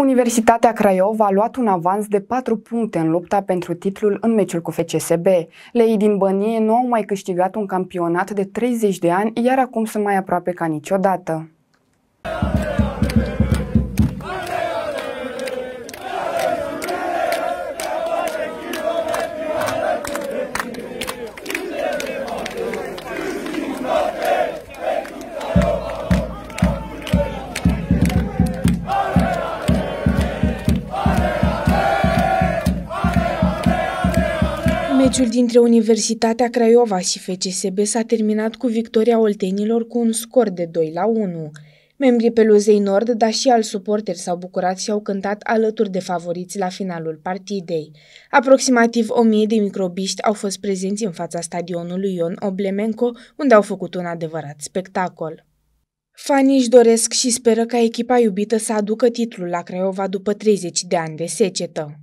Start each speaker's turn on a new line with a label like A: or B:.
A: Universitatea Craiova a luat un avans de 4 puncte în lupta pentru titlul în meciul cu FCSB. Lei din Bănie nu au mai câștigat un campionat de 30 de ani, iar acum sunt mai aproape ca niciodată.
B: Meciul dintre Universitatea Craiova și FCSB s-a terminat cu victoria oltenilor cu un scor de 2 la 1. Membrii Peluzei Nord, dar și al suporteri s-au bucurat și au cântat alături de favoriți la finalul partidei. Aproximativ 1000 de microbiști au fost prezenți în fața stadionului Ion Oblemenco, unde au făcut un adevărat spectacol. Fanii își doresc și speră ca echipa iubită să aducă titlul la Craiova după 30 de ani de secetă.